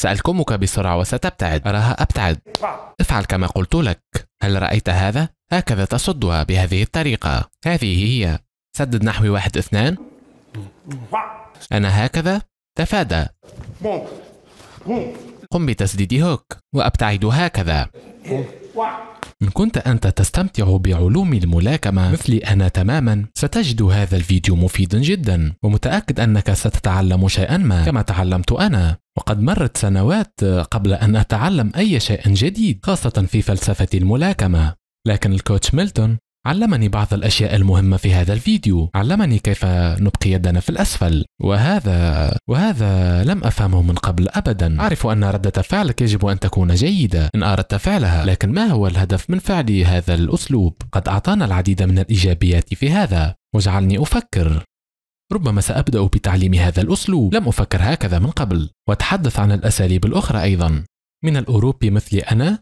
سألكمك بسرعة وستبتعد أراها أبتعد افعل كما قلت لك هل رأيت هذا؟ هكذا تصدها بهذه الطريقة هذه هي سدد نحوي واحد اثنان أنا هكذا تفادى قم بتسديد هوك وأبتعد هكذا إن كنت أنت تستمتع بعلوم الملاكمة مثلي أنا تماما ستجد هذا الفيديو مفيدا جدا ومتأكد أنك ستتعلم شيئا ما كما تعلمت أنا وقد مرت سنوات قبل أن أتعلم أي شيء جديد خاصة في فلسفة الملاكمة لكن الكوتش ميلتون علمني بعض الأشياء المهمة في هذا الفيديو علمني كيف نبقي يدنا في الأسفل وهذا وهذا لم أفهمه من قبل أبدا أعرف أن ردة فعلك يجب أن تكون جيدة إن أردت فعلها لكن ما هو الهدف من فعل هذا الأسلوب قد أعطانا العديد من الإيجابيات في هذا وجعلني أفكر ربما سأبدأ بتعليم هذا الأسلوب لم أفكر هكذا من قبل وأتحدث عن الأساليب الأخرى أيضا من الأوروبي مثلي أنا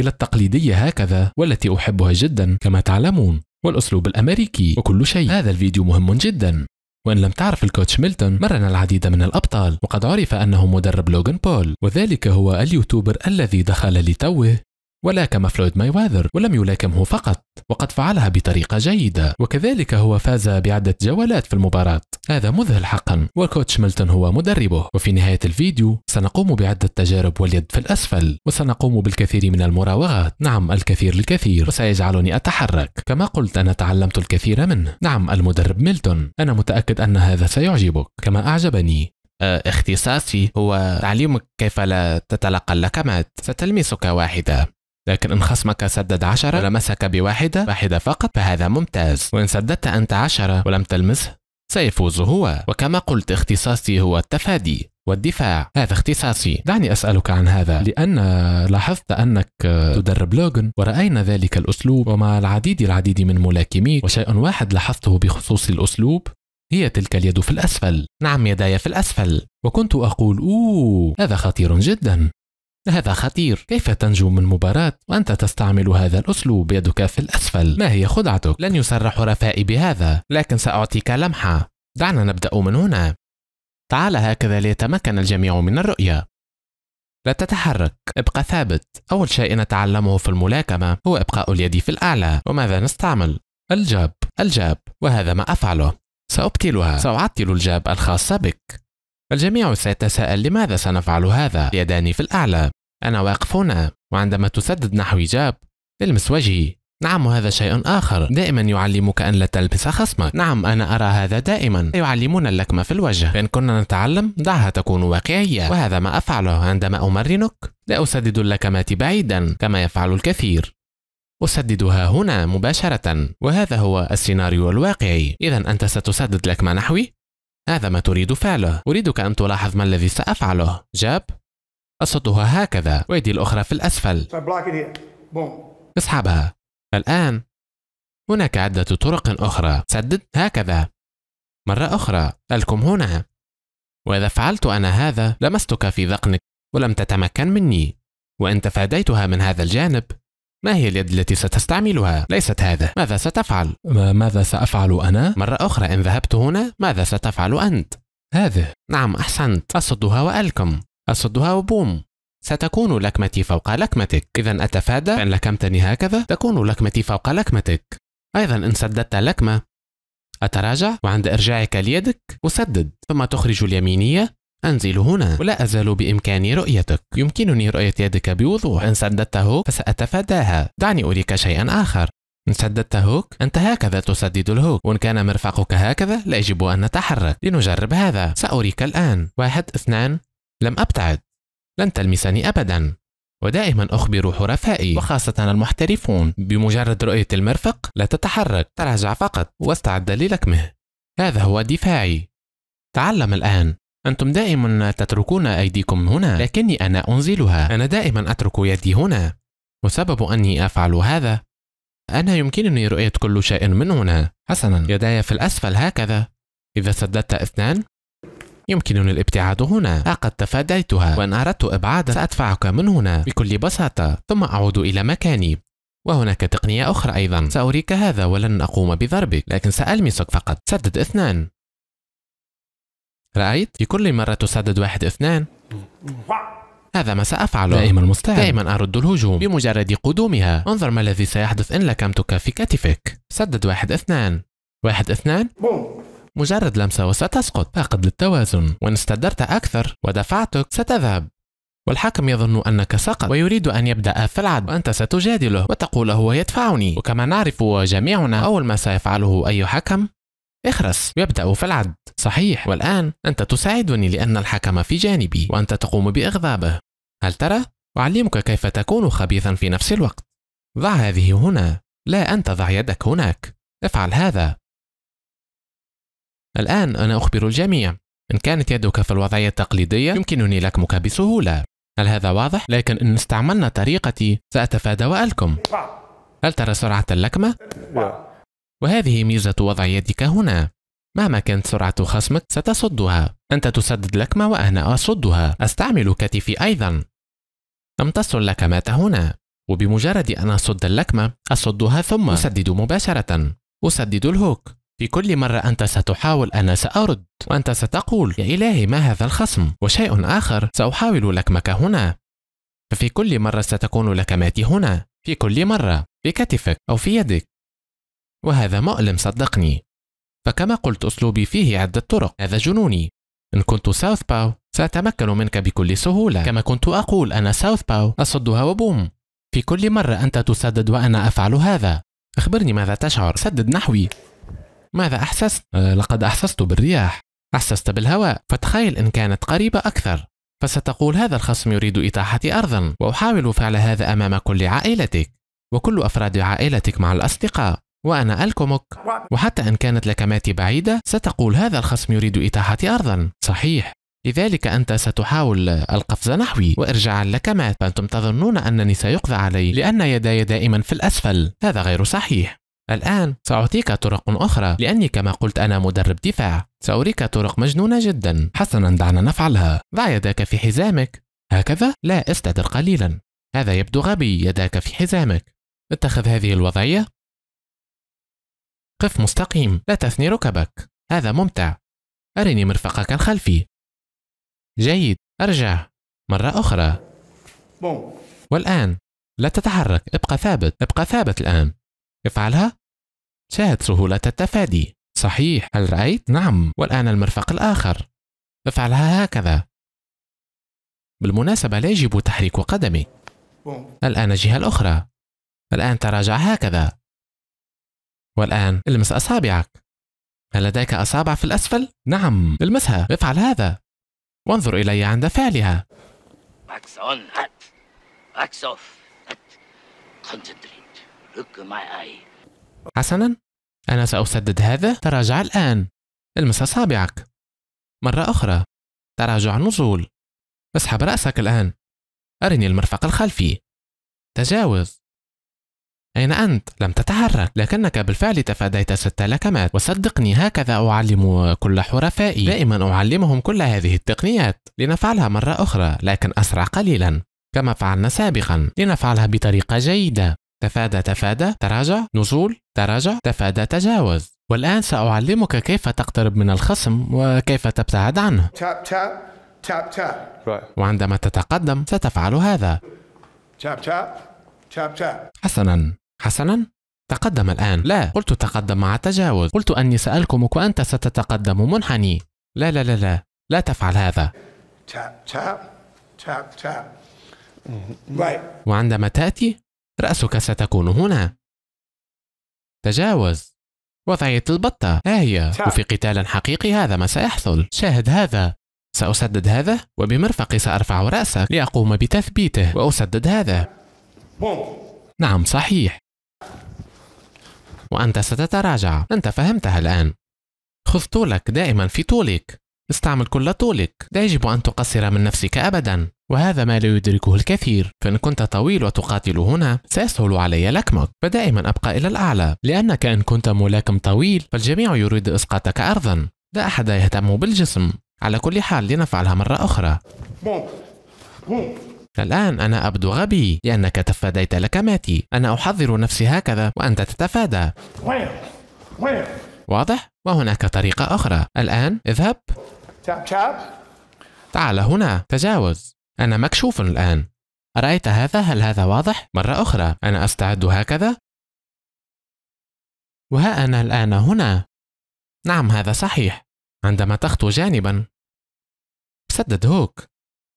إلى التقليدية هكذا والتي أحبها جدا كما تعلمون والأسلوب الأمريكي وكل شيء هذا الفيديو مهم جدا وإن لم تعرف الكوتش ميلتون مرن العديد من الأبطال وقد عرف أنه مدرب لوغان بول وذلك هو اليوتيوبر الذي دخل لتوه ولاكم فلويد مايواذر ولم يلاكمه فقط وقد فعلها بطريقة جيدة وكذلك هو فاز بعدة جولات في المباراة هذا مذهل حقا وكوتش ميلتون هو مدربه وفي نهاية الفيديو سنقوم بعدة تجارب واليد في الأسفل وسنقوم بالكثير من المراوغات نعم الكثير الكثير وسيجعلني أتحرك كما قلت أنا تعلمت الكثير منه نعم المدرب ميلتون أنا متأكد أن هذا سيعجبك كما أعجبني آه، اختصاصي هو تعليمك كيف لا تتلقى اللكمات ستلمسك واحدة لكن إن خصمك سدد عشرة ولمسك بواحدة واحدة فقط فهذا ممتاز وإن سددت أنت عشرة ولم تلمسه سيفوز هو وكما قلت اختصاصي هو التفادي والدفاع هذا اختصاصي دعني أسألك عن هذا لأن لاحظت أنك تدرب لوغن ورأينا ذلك الأسلوب ومع العديد العديد من ملاكميك وشيء واحد لاحظته بخصوص الأسلوب هي تلك اليد في الأسفل نعم يداي في الأسفل وكنت أقول أوه هذا خطير جدا هذا خطير كيف تنجو من مباراة وأنت تستعمل هذا الأسلوب يدك في الأسفل ما هي خدعتك لن يصرح رفائي بهذا لكن سأعطيك لمحة دعنا نبدأ من هنا تعال هكذا ليتمكن الجميع من الرؤية لا تتحرك ابقى ثابت أول شيء نتعلمه في الملاكمة هو إبقاء اليد في الأعلى وماذا نستعمل؟ الجاب الجاب وهذا ما أفعله سأبطلها سأعطل الجاب الخاصة بك الجميع سيتساءل لماذا سنفعل هذا؟ يداني في الأعلى أنا واقف هنا وعندما تسدد نحو جاب تلمس وجهي نعم هذا شيء آخر دائما يعلمك أن لا تلمس خصمك نعم أنا أرى هذا دائما يعلمون اللكمة في الوجه إن كنا نتعلم دعها تكون واقعية وهذا ما أفعله عندما أمرنك لا أسدد اللكمات بعيدا كما يفعل الكثير أسددها هنا مباشرة وهذا هو السيناريو الواقعي إذا أنت ستسدد لكمة نحوي؟ هذا ما تريد فعله أريدك أن تلاحظ ما الذي سأفعله جاب أصدها هكذا ويدي الأخرى في الأسفل اسحبها الآن هناك عدة طرق أخرى سدد هكذا مرة أخرى الكم هنا وإذا فعلت أنا هذا لمستك في ذقنك ولم تتمكن مني وإن تفاديتها من هذا الجانب ما هي اليد التي ستستعملها؟ ليست هذا ماذا ستفعل؟ ماذا سأفعل أنا؟ مرة أخرى إن ذهبت هنا ماذا ستفعل أنت؟ هذه نعم أحسنت أصدها وألكم أصدها وبوم ستكون لكمتي فوق لكمتك إذا أتفادى أن لكمتني هكذا تكون لكمتي فوق لكمتك أيضا إن سددت لكمة أتراجع وعند إرجاعك ليدك أسدد ثم تخرج اليمينية أنزل هنا ولا أزال بإمكاني رؤيتك يمكنني رؤية يدك بوضوح إن سددت هوك فسأتفاداها دعني أريك شيئا آخر إن سددت هوك أنت هكذا تسدد الهوك وإن كان مرفقك هكذا لا يجب أن نتحرك لنجرب هذا سأريك الآن واحد اثنان لم أبتعد لن تلمسني أبدا ودائما أخبر حرفائي وخاصة المحترفون بمجرد رؤية المرفق لا تتحرك تراجع فقط واستعد للكمه هذا هو دفاعي تعلم الآن أنتم دائما تتركون أيديكم هنا لكني أنا أنزلها أنا دائما أترك يدي هنا وسبب أني أفعل هذا أنا يمكنني رؤية كل شيء من هنا حسنا يداي في الأسفل هكذا إذا سددت اثنان يمكنني الابتعاد هنا لقد تفاديتها وإن أردت إبعادها سأدفعك من هنا بكل بساطة ثم أعود إلى مكاني وهناك تقنية أخرى أيضا سأريك هذا ولن أقوم بضربك لكن سألمسك فقط سدد اثنان رأيت؟ في كل مرة تسدد واحد اثنان هذا ما سأفعله دائما مستعد دائما أرد الهجوم بمجرد قدومها انظر ما الذي سيحدث إن لكمتك في كتفك سدد واحد اثنان واحد اثنان بوم. مجرد لمسة وستسقط فاقد للتوازن وإن استدرت أكثر ودفعتك ستذهب والحاكم يظن أنك سقط ويريد أن يبدأ في العد وأنت ستجادله وتقول هو يدفعني وكما نعرف جميعنا أول ما سيفعله أي حكم اخرس ويبدأ في العد صحيح والآن أنت تساعدني لأن الحكم في جانبي وأنت تقوم بإغضابه هل ترى؟ أعلمك كيف تكون خبيثا في نفس الوقت ضع هذه هنا لا أنت ضع يدك هناك افعل هذا الآن أنا أخبر الجميع إن كانت يدك في الوضعية التقليدية يمكنني لكمك بسهولة هل هذا واضح؟ لكن إن استعملنا طريقتي سأتفادى وألكم هل ترى سرعة اللكمة؟ وهذه ميزة وضع يدك هنا مهما كانت سرعة خصمك ستصدها أنت تسدد لكمة وأنا أصدها أستعمل كتفي أيضا أمتص اللكمات هنا وبمجرد أن أصد اللكمة أصدها ثم أسدد مباشرة أسدد الهوك في كل مرة أنت ستحاول أنا سأرد وأنت ستقول يا إلهي ما هذا الخصم وشيء آخر سأحاول لكمك هنا ففي كل مرة ستكون لكماتي هنا في كل مرة في كتفك أو في يدك وهذا مؤلم صدقني فكما قلت أسلوبي فيه عدة طرق هذا جنوني إن كنت ساوث باو سأتمكن منك بكل سهولة كما كنت أقول أنا ساوث باو أصدها وبوم في كل مرة أنت تسدد وأنا أفعل هذا أخبرني ماذا تشعر سدد نحوي ماذا أحسست؟ آه، لقد أحسست بالرياح أحسست بالهواء فتخيل إن كانت قريبة أكثر فستقول هذا الخصم يريد إتاحة أرضا وأحاول فعل هذا أمام كل عائلتك وكل أفراد عائلتك مع الأصدقاء وأنا ألكمك وحتى إن كانت لكماتي بعيدة ستقول هذا الخصم يريد إتاحة أرضا صحيح لذلك أنت ستحاول القفز نحوي وإرجاع اللكمات فأنتم تظنون أنني سيقضى علي لأن يداي دائما في الأسفل هذا غير صحيح الآن سأعطيك طرق أخرى لأني كما قلت أنا مدرب دفاع سأريك طرق مجنونة جدا حسنا دعنا نفعلها ضع يداك في حزامك هكذا لا استدر قليلا هذا يبدو غبي يداك في حزامك اتخذ هذه الوضعية قف مستقيم لا تثني ركبك هذا ممتع أرني مرفقك الخلفي جيد أرجع مرة أخرى والآن لا تتحرك ابقى ثابت ابقى ثابت الآن افعلها شاهد سهولة التفادي صحيح هل رأيت؟ نعم والآن المرفق الآخر افعلها هكذا بالمناسبة لا يجب تحريك قدمي الآن الجهة الأخرى الآن تراجع هكذا والآن المس أصابعك هل لديك أصابع في الأسفل؟ نعم المسها افعل هذا وانظر إلي عند فعلها Wax on, hat. Wax off, hat. Concentrate. حسنا أنا سأسدد هذا تراجع الآن المس أصابعك مرة أخرى تراجع النزول اسحب رأسك الآن أرني المرفق الخلفي تجاوز أين أنت؟ لم تتحرك لكنك بالفعل تفاديت ست لكمات وصدقني هكذا أعلم كل حرفائي دائما أعلمهم كل هذه التقنيات لنفعلها مرة أخرى لكن أسرع قليلا كما فعلنا سابقا لنفعلها بطريقة جيدة تفادى تفادى تراجع نزول تراجع تفادى تجاوز والآن سأعلمك كيف تقترب من الخصم وكيف تبتعد عنه tap, tap, tap, tap. Right. وعندما تتقدم ستفعل هذا tap, tap, tap, tap. حسنا حسنا تقدم الآن لا قلت تقدم مع التجاوز قلت أني سألكمك وأنت ستتقدم منحني لا لا لا لا لا تفعل هذا tap, tap, tap, tap. Right. وعندما تأتي رأسك ستكون هنا تجاوز وضعية البطة ها هي وفي قتال حقيقي هذا ما سيحصل شاهد هذا سأسدد هذا وبمرفقي سأرفع رأسك لأقوم بتثبيته وأسدد هذا نعم صحيح وأنت ستتراجع أنت فهمتها الآن خذ طولك دائما في طولك استعمل كل طولك لا يجب أن تقصر من نفسك أبدا وهذا ما لا يدركه الكثير فإن كنت طويل وتقاتل هنا سيسهل علي لكمك فدائما أبقى إلى الأعلى لأنك إن كنت ملاكم طويل فالجميع يريد إسقاطك أرضا لا أحد يهتم بالجسم على كل حال لنفعلها مرة أخرى الآن أنا أبدو غبي لأنك تفاديت لكماتي أنا أحضر نفسي هكذا وأنت تتفادى واضح؟ وهناك طريقة أخرى الآن اذهب تعال هنا تجاوز أنا مكشوف الآن أرأيت هذا؟ هل هذا واضح؟ مرة أخرى أنا أستعد هكذا وها أنا الآن هنا نعم هذا صحيح عندما تخطو جانبا سدد هوك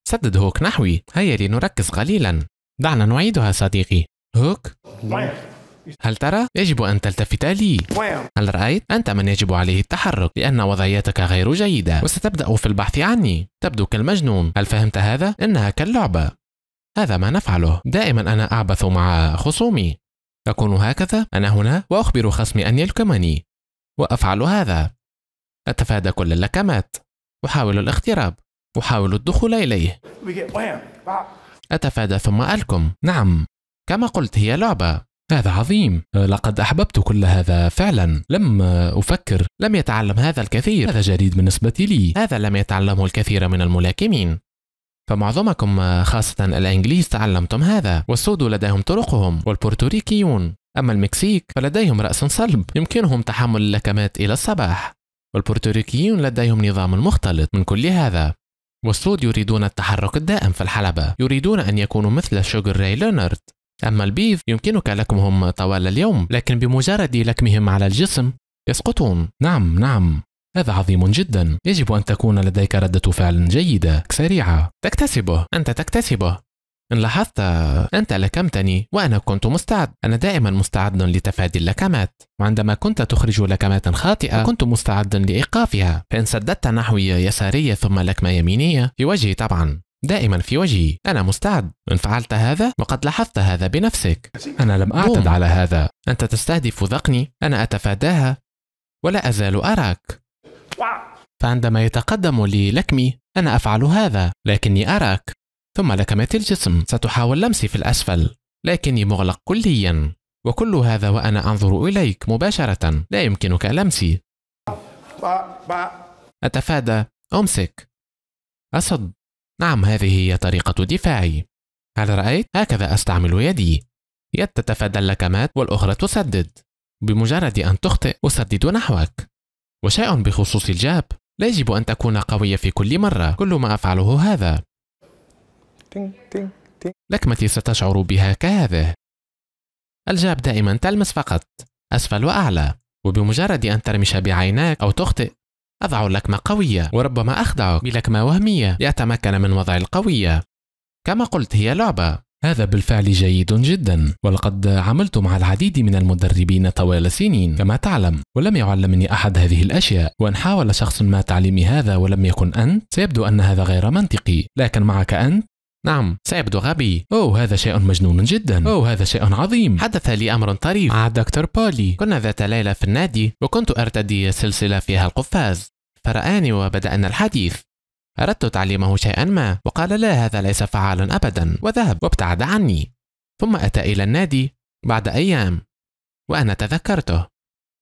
سدد هوك نحوي هيا لنركز قليلا دعنا نعيدها صديقي هوك طيب. هل ترى؟ يجب أن تلتفت لي هل رأيت؟ أنت من يجب عليه التحرك لأن وضعيتك غير جيدة وستبدأ في البحث عني تبدو كالمجنون هل فهمت هذا؟ إنها كاللعبة هذا ما نفعله دائما أنا أعبث مع خصومي أكون هكذا أنا هنا وأخبر خصمي أن يلكمني وأفعل هذا أتفادى كل اللكمات أحاول الاختراب أحاول الدخول إليه أتفادى ثم ألكم نعم كما قلت هي لعبة هذا عظيم أه، لقد أحببت كل هذا فعلا لم أه، أفكر لم يتعلم هذا الكثير هذا جديد بالنسبة لي هذا لم يتعلمه الكثير من الملاكمين فمعظمكم أه، خاصة الإنجليز تعلمتم هذا والسود لديهم طرقهم والبورتوريكيون أما المكسيك فلديهم رأس صلب يمكنهم تحمل اللكمات إلى الصباح والبورتوريكيون لديهم نظام مختلط من كل هذا والسود يريدون التحرك الدائم في الحلبة يريدون أن يكونوا مثل شوغر راي لينارد أما البيض يمكنك لكمهم طوال اليوم لكن بمجرد لكمهم على الجسم يسقطون نعم نعم هذا عظيم جدا يجب أن تكون لديك ردة فعل جيدة سريعة تكتسبه أنت تكتسبه إن لاحظت أنت لكمتني وأنا كنت مستعد أنا دائما مستعد لتفادي اللكمات وعندما كنت تخرج لكمات خاطئة كنت مستعد لإيقافها فإن سددت نحوي يسارية ثم لكمة يمينية في وجهي طبعا دائما في وجهي أنا مستعد إن فعلت هذا وقد لاحظت هذا بنفسك أنا لم أعتد على هذا أنت تستهدف ذقني أنا أتفاداها ولا أزال أراك فعندما يتقدم لي لكمي أنا أفعل هذا لكني أراك ثم لكمت الجسم ستحاول لمسي في الأسفل لكني مغلق كليا وكل هذا وأنا أنظر إليك مباشرة لا يمكنك لمسي أتفادى أمسك أصد نعم هذه هي طريقة دفاعي هل رأيت؟ هكذا أستعمل يدي يد تتفادى اللكمات والأخرى تسدد بمجرد أن تخطئ أسدد نحوك وشيء بخصوص الجاب لا يجب أن تكون قوية في كل مرة كل ما أفعله هذا لكمتي ستشعر بها كهذه الجاب دائما تلمس فقط أسفل وأعلى وبمجرد أن ترمش بعيناك أو تخطئ أضع لكمة قوية وربما أخدعك بلكمة وهمية لأتمكن من وضع القوية كما قلت هي لعبة هذا بالفعل جيد جدا ولقد عملت مع العديد من المدربين طوال سنين كما تعلم ولم يعلمني أحد هذه الأشياء وأن حاول شخص ما تعليمي هذا ولم يكن أنت سيبدو أن هذا غير منطقي لكن معك أنت نعم سيبدو غبي أوه هذا شيء مجنون جدا أوه هذا شيء عظيم حدث لي أمر طريف مع دكتور بولي كنا ذات ليلة في النادي وكنت أرتدي سلسلة فيها القفاز فرآني وبدأنا الحديث أردت تعليمه شيئا ما وقال لا هذا ليس فعال أبدا وذهب وابتعد عني ثم أتى إلى النادي بعد أيام وأنا تذكرته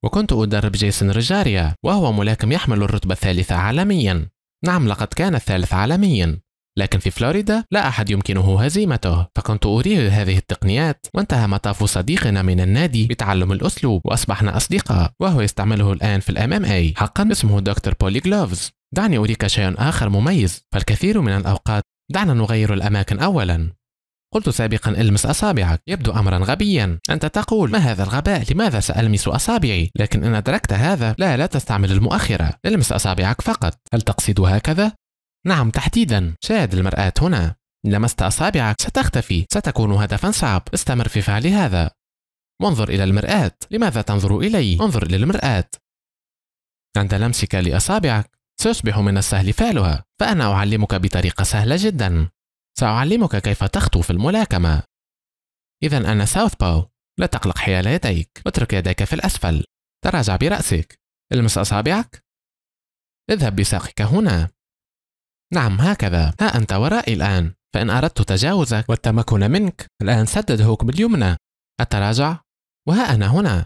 وكنت أدرب جيسون رجاريا وهو ملاكم يحمل الرتبة الثالثة عالميا نعم لقد كان الثالث عالميا لكن في فلوريدا لا أحد يمكنه هزيمته فكنت أريه هذه التقنيات وانتهى مطاف صديقنا من النادي بتعلم الأسلوب وأصبحنا أصدقاء وهو يستعمله الآن في الأم أم أي حقا اسمه دكتور بولي جلوفز دعني أريك شيء آخر مميز فالكثير من الأوقات دعنا نغير الأماكن أولا قلت سابقا المس أصابعك يبدو أمرا غبيا أنت تقول ما هذا الغباء لماذا سألمس أصابعي لكن إن أدركت هذا لا لا تستعمل المؤخرة المس أصابعك فقط هل تقصد هكذا نعم تحديدا شاهد المرآة هنا لمست أصابعك ستختفي ستكون هدفا صعب استمر في فعل هذا وانظر إلى المرآة لماذا تنظر إلي؟ انظر إلى المرآة عند لمسك لأصابعك سيصبح من السهل فعلها فأنا أعلمك بطريقة سهلة جدا سأعلمك كيف تخطو في الملاكمة إذا أنا ساوث باو لا تقلق حيال يديك اترك يديك في الأسفل تراجع برأسك المس أصابعك اذهب بساقك هنا نعم هكذا ها أنت ورائي الآن فإن أردت تجاوزك والتمكن منك الآن سدد هوك باليمنى أتراجع؟ وها أنا هنا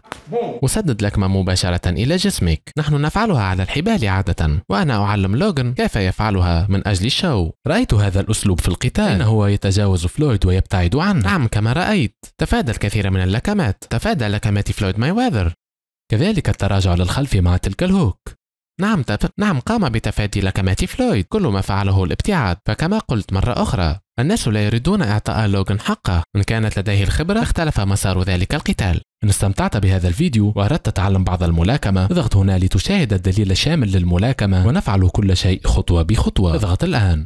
أسدد ما مباشرة إلى جسمك نحن نفعلها على الحبال عادة وأنا أعلم لوغن كيف يفعلها من أجل الشو رأيت هذا الأسلوب في القتال إنه يتجاوز فلويد ويبتعد عنه نعم كما رأيت تفادى الكثير من اللكمات تفادى لكمات فلويد ماي ويذر كذلك التراجع للخلف مع تلك الهوك نعم تف... نعم قام بتفادي لكمات فلويد كل ما فعله الابتعاد فكما قلت مرة أخرى الناس لا يريدون إعطاء لوغن حقه إن كانت لديه الخبرة اختلف مسار ذلك القتال إن استمتعت بهذا الفيديو وأردت تعلم بعض الملاكمة اضغط هنا لتشاهد الدليل الشامل للملاكمة ونفعل كل شيء خطوة بخطوة اضغط الآن